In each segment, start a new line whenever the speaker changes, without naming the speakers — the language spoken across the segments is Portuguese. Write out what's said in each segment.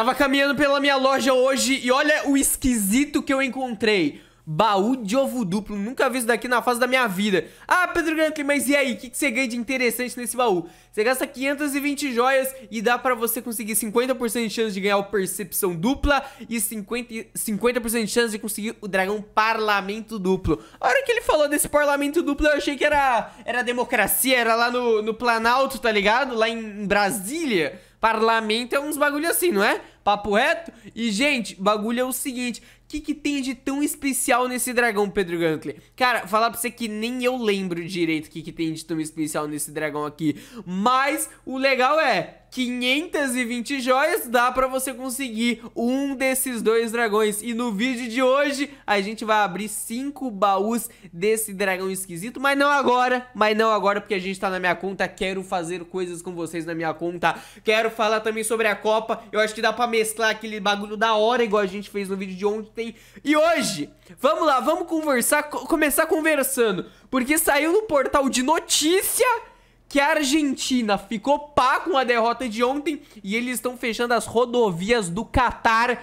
Tava caminhando pela minha loja hoje e olha o esquisito que eu encontrei. Baú de ovo duplo, nunca vi isso daqui na fase da minha vida Ah, Pedro Grantley, mas e aí? O que, que, você ganha de interessante nesse baú? Você gasta 520 joias e dá pra você conseguir 50% de chance de ganhar o Percepção Dupla E 50%, 50 de chance de conseguir o Dragão Parlamento Duplo A hora que ele falou desse Parlamento Duplo eu achei que era, era democracia, era lá no, no Planalto, tá ligado? Lá em Brasília Parlamento é uns bagulho assim, não é? Papo reto? E, gente, bagulho é o seguinte: o que, que tem de tão especial nesse dragão, Pedro Gantley? Cara, falar pra você que nem eu lembro direito o que, que tem de tão especial nesse dragão aqui. Mas o legal é 520 joias, dá pra você conseguir um desses dois dragões. E no vídeo de hoje, a gente vai abrir cinco baús desse dragão esquisito, mas não agora, mas não agora, porque a gente tá na minha conta, quero fazer coisas com vocês na minha conta. Quero falar também sobre a Copa, eu acho que dá pra mesclar aquele bagulho da hora, igual a gente fez no vídeo de ontem. E hoje, vamos lá, vamos conversar, começar conversando, porque saiu no portal de notícia que a Argentina ficou pá com a derrota de ontem e eles estão fechando as rodovias do Catar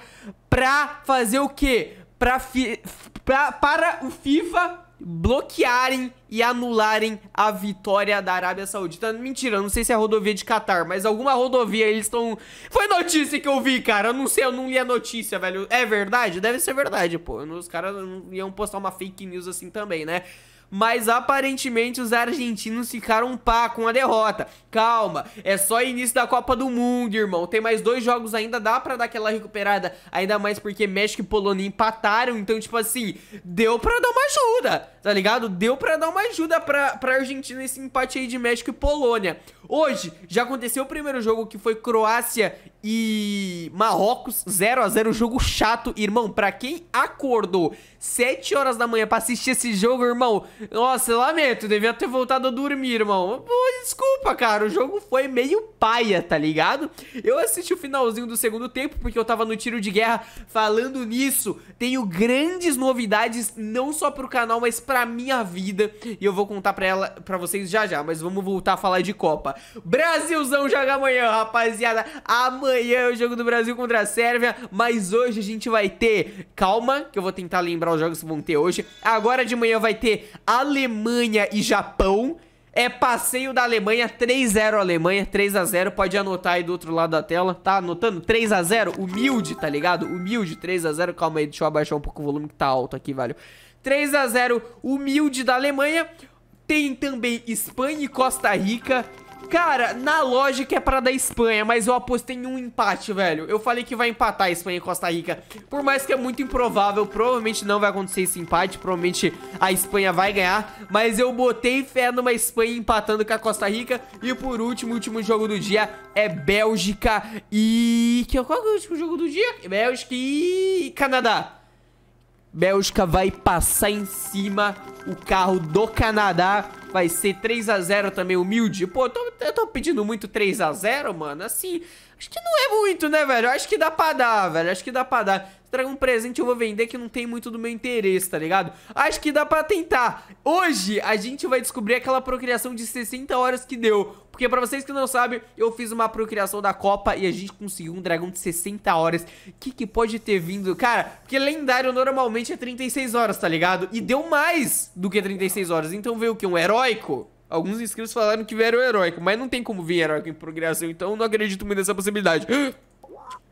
pra fazer o quê? Pra fi, pra, para o FIFA bloquearem e anularem a vitória da Arábia Saudita. Mentira, não sei se é a rodovia de Catar, mas alguma rodovia eles estão... Foi notícia que eu vi, cara. Eu não sei, eu não li a notícia, velho. É verdade? Deve ser verdade, pô. Os caras não iam postar uma fake news assim também, né? mas aparentemente os argentinos ficaram pá com a derrota. Calma, é só início da Copa do Mundo, irmão. Tem mais dois jogos ainda, dá pra dar aquela recuperada, ainda mais porque México e Polônia empataram, então, tipo assim, deu pra dar uma ajuda tá ligado? Deu pra dar uma ajuda pra, pra Argentina nesse empate aí de México e Polônia. Hoje, já aconteceu o primeiro jogo que foi Croácia e Marrocos, 0 a 0 jogo chato, irmão. Pra quem acordou 7 horas da manhã pra assistir esse jogo, irmão, nossa, lamento, devia ter voltado a dormir, irmão. Pô, desculpa, cara, o jogo foi meio paia, tá ligado? Eu assisti o finalzinho do segundo tempo, porque eu tava no tiro de guerra falando nisso. Tenho grandes novidades, não só pro canal, mas pra pra minha vida e eu vou contar pra ela, pra vocês já já, mas vamos voltar a falar de Copa. Brasilzão joga amanhã, rapaziada. Amanhã é o jogo do Brasil contra a Sérvia, mas hoje a gente vai ter, calma, que eu vou tentar lembrar os jogos que vão ter hoje. Agora de manhã vai ter Alemanha e Japão. É passeio da Alemanha, 3x0 Alemanha, 3x0, pode anotar aí do outro lado da tela, tá anotando? 3x0, humilde, tá ligado? Humilde, 3x0, calma aí, deixa eu abaixar um pouco o volume que tá alto aqui, velho. 3 a 0 humilde da Alemanha. Tem também Espanha e Costa Rica. Cara, na lógica é pra da Espanha, mas eu apostei em um empate, velho. Eu falei que vai empatar a Espanha e Costa Rica. Por mais que é muito improvável, provavelmente não vai acontecer esse empate, provavelmente a Espanha vai ganhar. Mas eu botei fé numa Espanha empatando com a Costa Rica. E por último, o último jogo do dia é Bélgica e... Qual é o último jogo do dia? Bélgica e... Canadá. Bélgica vai passar em cima o carro do Canadá. Vai ser 3x0 também, humilde. Pô, eu tô, eu tô pedindo muito 3x0, mano. Assim, acho que não é muito, né, velho? Acho que dá pra dar, velho. Acho que dá pra dar traga um presente, eu vou vender que não tem muito do meu interesse, tá ligado? Acho que dá pra tentar. Hoje a gente vai descobrir aquela procriação de 60 horas que deu. Porque pra vocês que não sabem, eu fiz uma procriação da Copa e a gente conseguiu um dragão de 60 horas. Que que pode ter vindo? Cara, porque lendário normalmente é 36 horas, tá ligado? E deu mais do que 36 horas. Então veio o que? Um heróico? Alguns inscritos falaram que vieram heróico, mas não tem como vir heróico em procriação, então eu não acredito muito nessa possibilidade.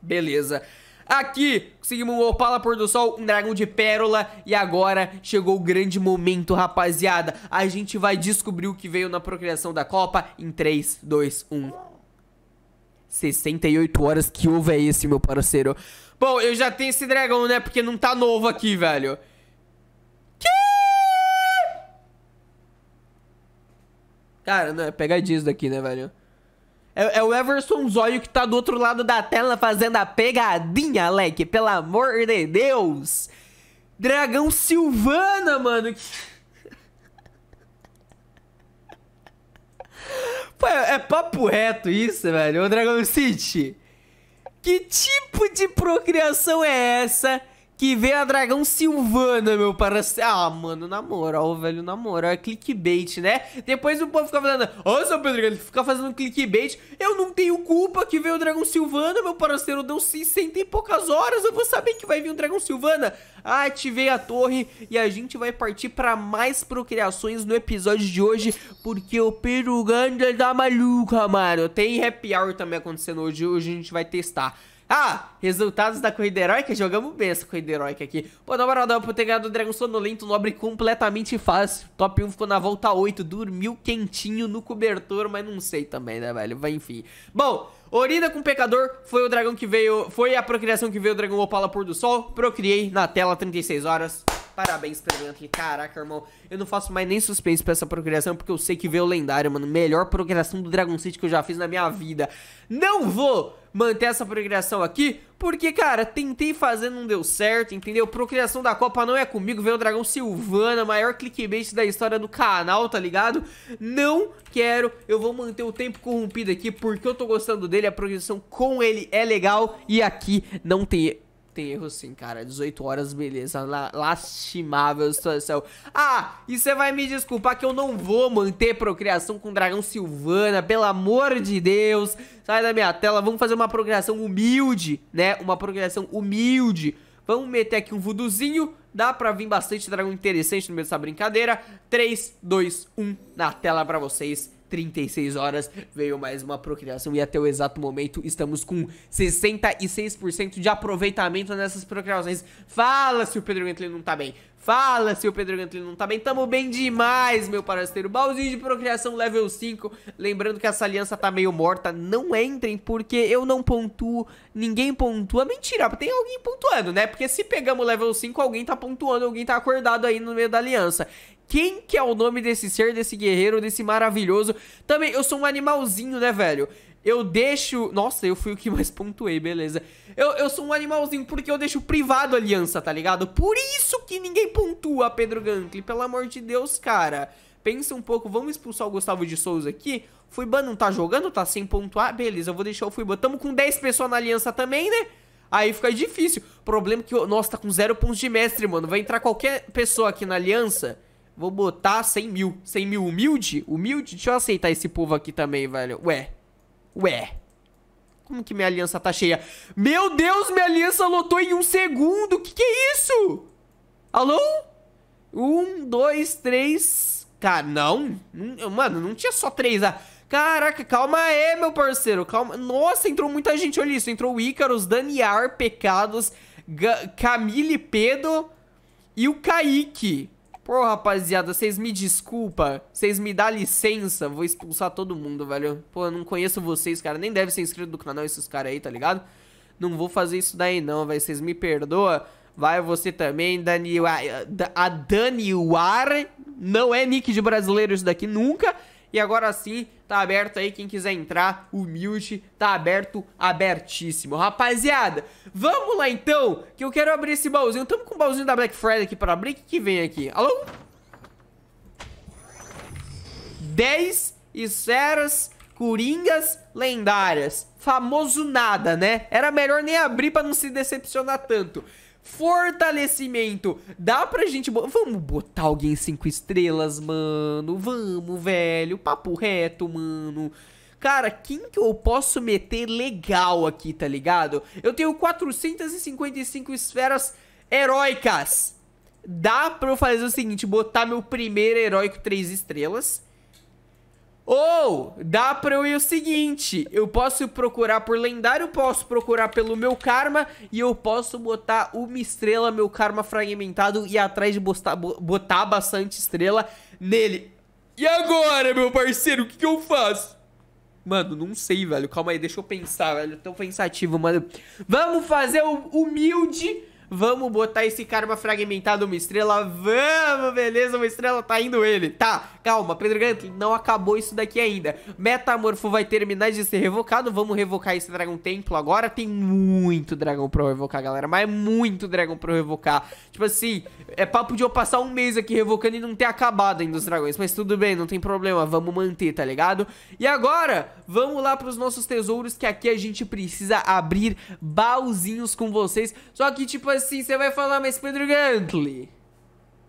Beleza. Aqui, conseguimos um Opala Pôr do Sol, um Dragão de Pérola E agora chegou o grande momento, rapaziada A gente vai descobrir o que veio na procriação da Copa Em 3, 2, 1 68 horas, que ovo é esse, meu parceiro? Bom, eu já tenho esse dragão, né? Porque não tá novo aqui, velho Que? Cara, não, é pegadinha isso daqui, né, velho? É, é o Everson Zóio que tá do outro lado da tela fazendo a pegadinha, Alec. Pelo amor de Deus. Dragão Silvana, mano. Que... Pô, é, é papo reto isso, velho. Ô, Dragão City. Que tipo de procriação é essa? Que veio a Dragão Silvana, meu parceiro. Ah, mano, na moral, velho, na moral. É clickbait, né? Depois o povo fica falando, ó, seu Pedro, ele fica fazendo clickbait. Eu não tenho culpa que veio o Dragão Silvana, meu parceiro. Deu 60 e poucas horas. Eu vou saber que vai vir o um Dragão Silvana. Ativei ah, a torre e a gente vai partir pra mais procriações no episódio de hoje. Porque o Pedro Gandalf da tá maluca, mano. Tem happy hour também acontecendo hoje. Hoje a gente vai testar. Ah, resultados da corrida heróica, jogamos bem essa corrida heróica aqui. Pô, na moral, dá pra ter ganhado o Dragão Sonolento Nobre completamente fácil. Top 1 ficou na volta 8, dormiu quentinho no cobertor, mas não sei também, né, velho? Vai, enfim. Bom, orina com Pecador foi o dragão que veio, foi a procriação que veio o dragão Opala por do Sol. Procriei na tela 36 horas. Parabéns pra aqui. Caraca, irmão. Eu não faço mais nem suspense pra essa progressão, porque eu sei que veio o lendário, mano. Melhor progressão do Dragon City que eu já fiz na minha vida. Não vou manter essa progressão aqui, porque, cara, tentei fazer, não deu certo, entendeu? Procriação da Copa não é comigo, veio o Dragão Silvana, maior clickbait da história do canal, tá ligado? Não quero, eu vou manter o tempo corrompido aqui, porque eu tô gostando dele, a progressão com ele é legal, e aqui não tem enterro, assim, cara. 18 horas, beleza. La lastimável situação. Ah, e você vai me desculpar que eu não vou manter procriação com dragão Silvana, pelo amor de Deus. Sai da minha tela, vamos fazer uma procriação humilde, né? Uma procriação humilde. Vamos meter aqui um vuduzinho. Dá pra vir bastante dragão interessante no meio dessa brincadeira. 3, 2, 1 na tela pra vocês 36 horas veio mais uma procriação e até o exato momento estamos com 66% de aproveitamento nessas procriações. Fala se o Pedro Gantlin não tá bem. Fala, se o Pedro Gantlin não tá bem. Tamo bem demais, meu parceiro. Balzinho de procriação level 5. Lembrando que essa aliança tá meio morta. Não entrem, porque eu não pontuo. Ninguém pontua. Mentira, tem alguém pontuando, né? Porque se pegamos level 5, alguém tá pontuando, alguém tá acordado aí no meio da aliança quem que é o nome desse ser, desse guerreiro, desse maravilhoso. Também, eu sou um animalzinho, né, velho? Eu deixo... Nossa, eu fui o que mais pontuei, beleza. Eu, eu sou um animalzinho porque eu deixo privado a aliança, tá ligado? Por isso que ninguém pontua, Pedro Gankli. Pelo amor de Deus, cara. Pensa um pouco, vamos expulsar o Gustavo de Souza aqui. Fuiban não tá jogando, tá sem pontuar. Beleza, eu vou deixar o Fuiban. Tamo com 10 pessoas na aliança também, né? Aí fica difícil. Problema que... Nossa, tá com 0 pontos de mestre, mano. Vai entrar qualquer pessoa aqui na aliança Vou botar 100 mil. 100 mil humilde? Humilde? Deixa eu aceitar esse povo aqui também, velho. Ué. Ué. Como que minha aliança tá cheia? Meu Deus, minha aliança lotou em um segundo. Que que é isso? Alô? Um, dois, três... Cara, não. Mano, não tinha só três. Ah. Caraca, calma aí, meu parceiro. Calma. Nossa, entrou muita gente. Olha isso. Entrou o Ícaros, Daniar, Pecados, G Camille Pedro e o Kaique. Pô, rapaziada, vocês me desculpa, vocês me dá licença, vou expulsar todo mundo, velho. Pô, eu não conheço vocês, cara, nem deve ser inscrito do canal esses caras aí, tá ligado? Não vou fazer isso daí não, velho, vocês me perdoa. Vai você também, Daniwar. A Daniwar não é nick de brasileiro isso daqui nunca. E agora sim, tá aberto aí quem quiser entrar, humilde, tá aberto, abertíssimo. Rapaziada, vamos lá então, que eu quero abrir esse baúzinho. Tamo com o baúzinho da Black Friday aqui pra abrir. O que, que vem aqui? Alô? 10 esferas coringas lendárias. Famoso nada, né? Era melhor nem abrir pra não se decepcionar tanto. Fortalecimento. Dá pra gente... Bo Vamos botar alguém 5 estrelas, mano. Vamos, velho. Papo reto, mano. Cara, quem que eu posso meter legal aqui, tá ligado? Eu tenho 455 esferas heróicas. Dá pra eu fazer o seguinte, botar meu primeiro heróico 3 estrelas ou dá pra eu ir o seguinte, eu posso procurar por lendário, posso procurar pelo meu karma e eu posso botar uma estrela, meu karma fragmentado e atrás de botar, botar bastante estrela nele. E agora, meu parceiro, o que, que eu faço? Mano, não sei, velho. Calma aí, deixa eu pensar, velho. Eu tô pensativo, mano. Vamos fazer o humilde Vamos botar esse karma fragmentado uma estrela. Vamos, beleza, uma estrela tá indo ele. Tá, calma, Pedro Gantlin, não acabou isso daqui ainda. Metamorfo vai terminar de ser revocado. Vamos revocar esse dragão templo agora. Tem muito dragão pra eu revocar, galera. Mas é muito dragão pra eu revocar. Tipo assim, é papo de eu passar um mês aqui revocando e não ter acabado ainda os dragões. Mas tudo bem, não tem problema. Vamos manter, tá ligado? E agora, vamos lá pros nossos tesouros que aqui a gente precisa abrir baúzinhos com vocês. Só que, tipo assim você vai falar mais Pedro Gantley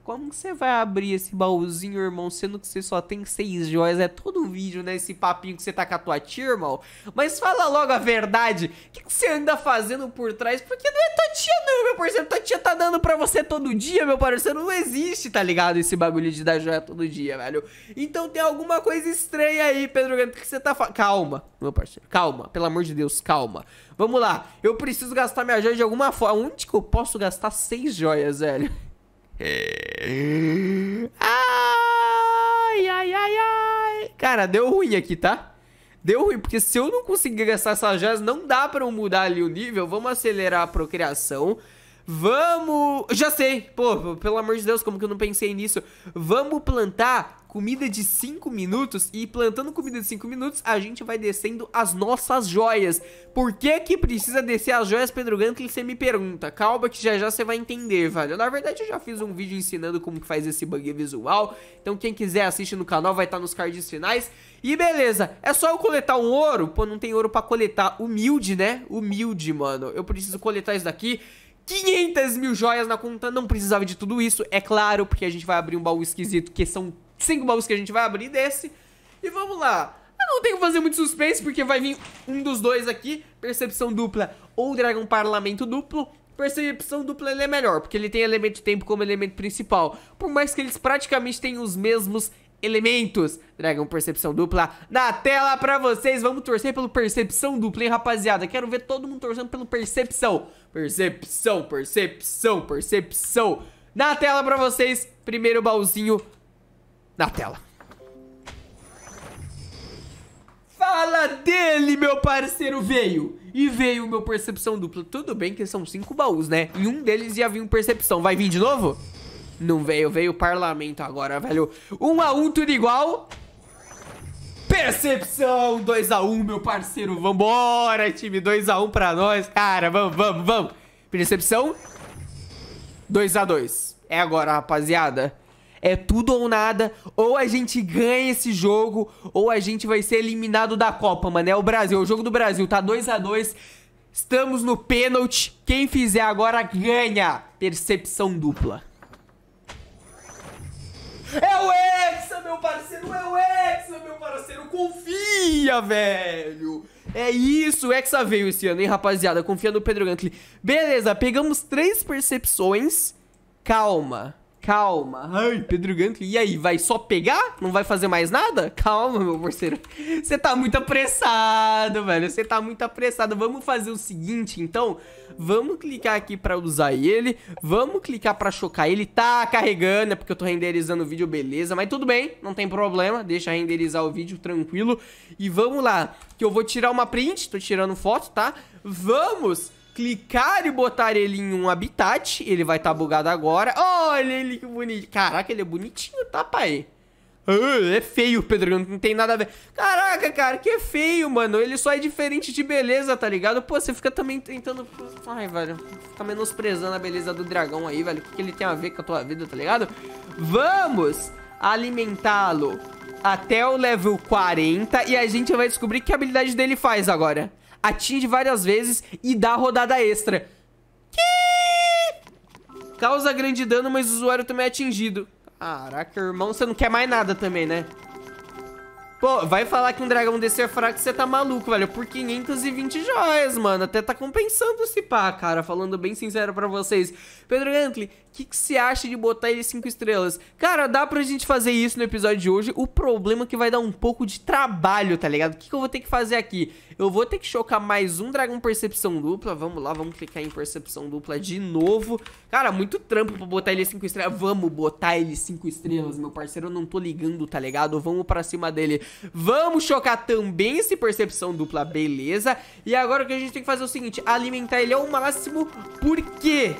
como você vai abrir esse baúzinho, irmão, sendo que você só tem seis joias? É todo um vídeo, né? Esse papinho que você tá com a tua tia, irmão. Mas fala logo a verdade. O que, que, você anda fazendo por trás? Porque não é tua tia, não, meu parceiro. Tua tia tá dando pra você todo dia, meu parceiro. Não existe, tá ligado? Esse bagulho de dar joia todo dia, velho. Então tem alguma coisa estranha aí, Pedro O que você tá falando. Calma, meu parceiro. Calma, pelo amor de Deus, calma. Vamos lá. Eu preciso gastar minha joia de alguma forma. Onde que eu posso gastar seis joias, velho? É. Ai, ai, ai, ai. Cara, deu ruim aqui, tá? Deu ruim, porque se eu não conseguir gastar essas joias, não dá pra eu mudar ali o nível. Vamos acelerar a procriação. Vamos... Já sei! Pô, pelo amor de Deus, como que eu não pensei nisso? Vamos plantar comida de 5 minutos e plantando comida de 5 minutos a gente vai descendo as nossas joias. Por que que precisa descer as joias, Pedro Gantlin? Você me pergunta. Calma que já já você vai entender, velho. Na verdade eu já fiz um vídeo ensinando como que faz esse bug visual. Então quem quiser assiste no canal, vai estar tá nos cards finais. E beleza, é só eu coletar um ouro? Pô, não tem ouro pra coletar. Humilde, né? Humilde, mano. Eu preciso coletar isso daqui. 500 mil joias na conta, não precisava de tudo isso, é claro, porque a gente vai abrir um baú esquisito, que são cinco baús que a gente vai abrir desse. E vamos lá. Eu não tenho que fazer muito suspense, porque vai vir um dos dois aqui. Percepção dupla ou dragão parlamento duplo. Percepção dupla ele é melhor, porque ele tem elemento tempo como elemento principal. Por mais que eles praticamente tenham os mesmos elementos. Dragão percepção dupla na tela pra vocês. Vamos torcer pelo percepção dupla, hein, rapaziada? Quero ver todo mundo torcendo pelo percepção. Percepção, percepção, percepção. Na tela pra vocês, primeiro baúzinho na tela. Fala dele, meu parceiro veio! E veio meu percepção dupla. Tudo bem que são cinco baús, né? E um deles ia vir um percepção. Vai vir de novo? Não veio, veio o parlamento agora, velho. Um a um, tudo igual. Percepção, 2 a 1 um, meu parceiro. Vambora, time. 2 a 1 um pra nós, cara. Vamos, vamos, vamos. Percepção. 2 a 2 Dois, dois É agora, rapaziada. É tudo ou nada. Ou a gente ganha esse jogo, ou a gente vai ser eliminado da Copa, mano. É o Brasil, é o jogo do Brasil. Tá 2 a 2 Estamos no pênalti. Quem fizer agora ganha. Percepção dupla. É o Hexa, meu parceiro! É o Hexa, meu parceiro! Confia, velho! É isso, o Hexa veio esse ano, hein, rapaziada? Confia no Pedro Gantley. Beleza, pegamos três percepções. Calma. Calma. Ai, Pedro Ganto. E aí, vai só pegar? Não vai fazer mais nada? Calma, meu parceiro. Você tá muito apressado, velho. Você tá muito apressado. Vamos fazer o seguinte, então. Vamos clicar aqui pra usar ele. Vamos clicar pra chocar ele. Tá carregando, é porque eu tô renderizando o vídeo, beleza. Mas tudo bem, não tem problema. Deixa renderizar o vídeo, tranquilo. E vamos lá, que eu vou tirar uma print. Tô tirando foto, tá? Vamos clicar e botar ele em um habitat. Ele vai estar tá bugado agora. Olha ele que bonito. Caraca, ele é bonitinho, tá, pai? Uh, é feio, Pedro, não tem nada a ver. Caraca, cara, que é feio, mano. Ele só é diferente de beleza, tá ligado? Pô, você fica também tentando. Ai, velho. Fica menosprezando a beleza do dragão aí, velho. O que ele tem a ver com a tua vida, tá ligado? Vamos alimentá-lo até o level 40 e a gente vai descobrir que habilidade dele faz agora atinge várias vezes e dá rodada extra. Que... Causa grande dano, mas o usuário também é atingido. Caraca, irmão, você não quer mais nada também, né? Pô, vai falar que um dragão desse é fraco, você tá maluco, velho. Por 520 joias, mano. Até tá compensando esse pá, cara. Falando bem sincero pra vocês. Pedro Gantli, o que, que você acha de botar ele 5 estrelas? Cara, dá pra gente fazer isso no episódio de hoje. O problema é que vai dar um pouco de trabalho, tá ligado? O que, que eu vou ter que fazer aqui? Eu vou ter que chocar mais um dragão percepção dupla. Vamos lá, vamos clicar em percepção dupla de novo. Cara, muito trampo pra botar ele 5 estrelas. Vamos botar ele 5 estrelas, meu parceiro. Eu não tô ligando, tá ligado? Vamos pra cima dele. Vamos chocar também esse percepção dupla, beleza? E agora o que a gente tem que fazer é o seguinte: alimentar ele ao máximo, Por quê?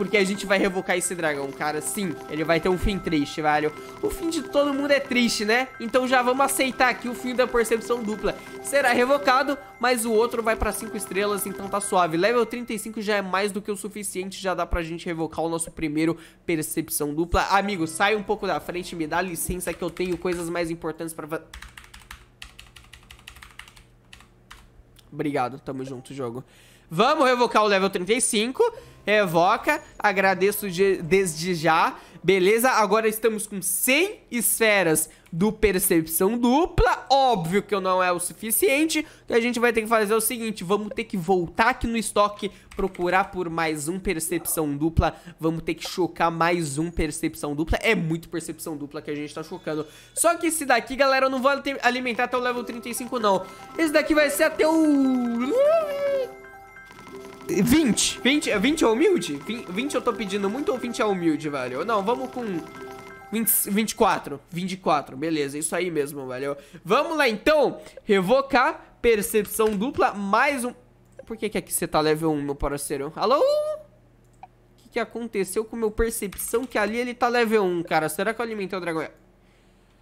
porque a gente vai revocar esse dragão, cara. Sim, ele vai ter um fim triste, velho. O fim de todo mundo é triste, né? Então já vamos aceitar aqui o fim da percepção dupla. Será revocado, mas o outro vai pra 5 estrelas, então tá suave. Level 35 já é mais do que o suficiente, já dá pra gente revocar o nosso primeiro percepção dupla. Amigo, sai um pouco da frente, me dá licença que eu tenho coisas mais importantes pra fazer. Obrigado, tamo junto, jogo. Vamos revocar o level 35. Revoca. Agradeço desde já. Beleza? Agora estamos com 100 esferas do percepção dupla. Óbvio que não é o suficiente. Então a gente vai ter que fazer é o seguinte. Vamos ter que voltar aqui no estoque, procurar por mais um percepção dupla. Vamos ter que chocar mais um percepção dupla. É muito percepção dupla que a gente tá chocando. Só que esse daqui, galera, eu não vou alimentar até o level 35, não. Esse daqui vai ser até o... 20. 20, 20 é humilde? 20, 20 eu tô pedindo muito ou 20 é humilde, velho? Não, vamos com 20, 24. 24, beleza, isso aí mesmo, velho. Vamos lá então, revocar, percepção dupla, mais um... Por que que aqui você tá level 1, meu parceiro? Alô? O que que aconteceu com meu percepção que ali ele tá level 1, cara? Será que eu alimentei o dragão?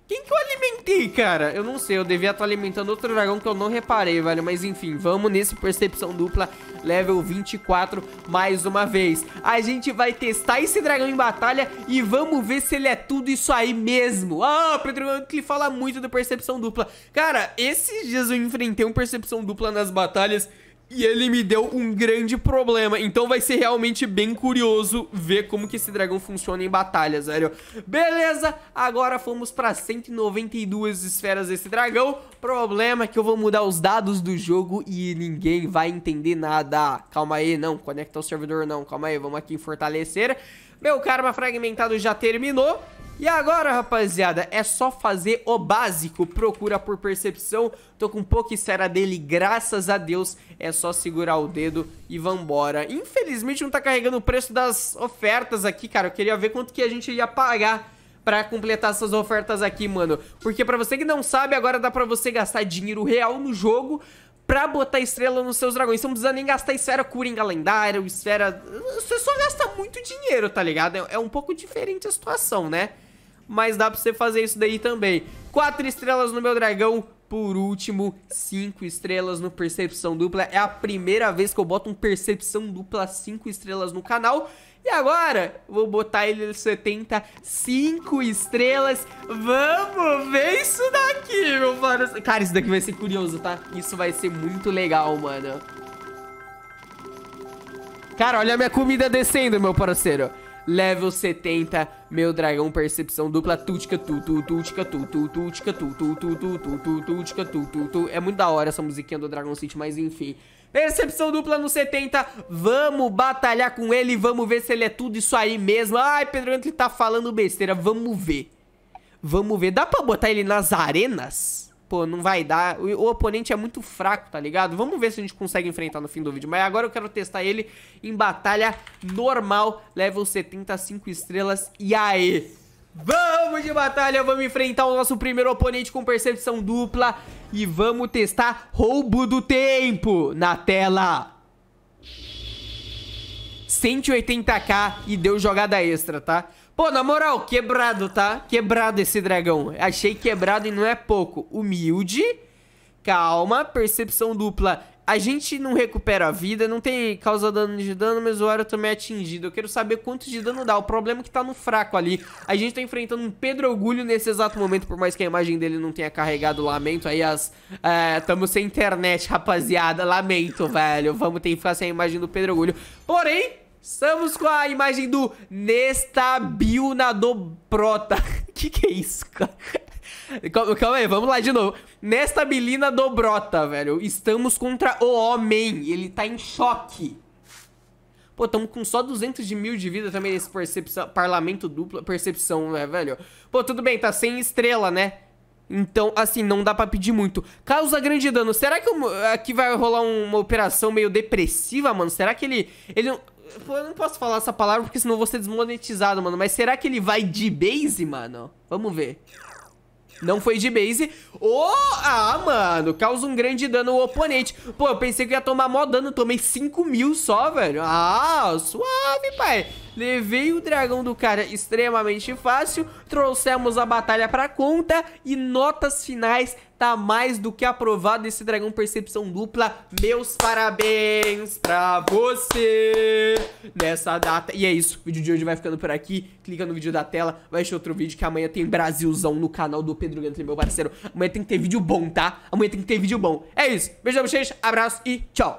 Quem que eu alimentei, cara? Eu não sei, eu devia estar alimentando outro dragão que eu não reparei, velho. Mas enfim, vamos nesse Percepção Dupla, level 24, mais uma vez. A gente vai testar esse dragão em batalha e vamos ver se ele é tudo isso aí mesmo. Ah, o Pedro que fala muito do Percepção Dupla. Cara, esses dias eu enfrentei um Percepção Dupla nas batalhas... E ele me deu um grande problema. Então vai ser realmente bem curioso ver como que esse dragão funciona em batalhas, velho. Beleza, agora fomos pra 192 esferas desse dragão. Problema é que eu vou mudar os dados do jogo e ninguém vai entender nada. Calma aí, não, conecta o servidor não. Calma aí, vamos aqui em fortalecer. Meu karma fragmentado já terminou. E agora, rapaziada, é só fazer o básico. Procura por percepção. Tô com pouca esfera dele, graças a Deus. É só segurar o dedo e vambora. Infelizmente não tá carregando o preço das ofertas aqui, cara. Eu queria ver quanto que a gente ia pagar pra completar essas ofertas aqui, mano. Porque pra você que não sabe, agora dá pra você gastar dinheiro real no jogo pra botar estrela nos seus dragões. Você não precisa nem gastar esfera Coringa lendária, esfera... Você só gasta muito dinheiro, tá ligado? É, é um pouco diferente a situação, né? Mas dá pra você fazer isso daí também. Quatro estrelas no meu dragão, por último, 5 estrelas no Percepção Dupla. É a primeira vez que eu boto um Percepção Dupla 5 estrelas no canal. E agora, vou botar ele 75 estrelas. Vamos ver isso daqui, meu mano. Cara, isso daqui vai ser curioso, tá? Isso vai ser muito legal, mano. Cara, olha a minha comida descendo, meu parceiro level 70, meu dragão, percepção dupla, tutica, tu, tu, tutica, tu, tu, tutica, tu, tu, tu, tu, tu, tu, tutica, tu, tu, tu. É muito da hora essa musiquinha do Dragon City, mas enfim. Percepção dupla no 70, vamos batalhar com ele, vamos ver se ele é tudo isso aí mesmo. Ai, Pedro, ele tá falando besteira, vamos ver. Vamos ver, dá pra botar ele nas arenas? pô, não vai dar. O, o, oponente é muito fraco, tá ligado? Vamos ver se a gente consegue enfrentar no fim do vídeo. Mas agora eu quero testar ele em batalha normal, level 75 estrelas. E aí? Vamos de batalha, vamos enfrentar o nosso primeiro oponente com percepção dupla e vamos testar roubo do tempo na tela. 180k e deu jogada extra, tá? Pô, na moral, quebrado, tá? Quebrado esse dragão. Achei quebrado e não é pouco. Humilde. Calma. Percepção dupla. A gente não recupera a vida. Não tem causa dano de dano, mas o Oro também é atingido. Eu quero saber quanto de dano dá. O problema é que tá no fraco ali. A gente tá enfrentando um Pedro Orgulho nesse exato momento. Por mais que a imagem dele não tenha carregado. Lamento aí as... É, tamo sem internet, rapaziada. Lamento, velho. Vamos ter que ficar sem a imagem do Pedro Orgulho. Porém... Estamos com a imagem do Nestabil Nanoprota. que que é isso, cara? Calma aí, vamos lá de novo. Nestabilina dobrota, velho. Estamos contra o homem. Ele tá em choque. Pô, tamo com só 200 de mil de vida também nesse percepção, parlamento dupla, percepção, né, velho? Pô, tudo bem, tá sem estrela, né? Então, assim, não dá pra pedir muito. Causa grande dano. Será que eu, aqui é vai rolar uma operação meio depressiva, mano? Será que ele... ele não... Eu não posso falar essa palavra porque senão eu vou ser desmonetizado, mano. Mas será que ele vai de base, mano? Vamos ver. Não foi de base. Oh, ah, mano. Causa um grande dano ao oponente. Pô, eu pensei que ia tomar mó dano. Tomei 5 mil só, velho. Ah, suave, pai. Levei o dragão do cara extremamente fácil. Trouxemos a batalha pra conta. E notas finais tá mais do que aprovado esse dragão percepção dupla. Meus parabéns pra você nessa data. E é isso, o vídeo de hoje vai ficando por aqui. Clica no vídeo da tela, vai assistir outro vídeo que amanhã tem Brasilzão no canal do Pedro Gantle, meu parceiro. Amanhã tem que ter vídeo bom, tá? Amanhã tem que ter vídeo bom. É isso, beijo pra vocês, abraço e tchau.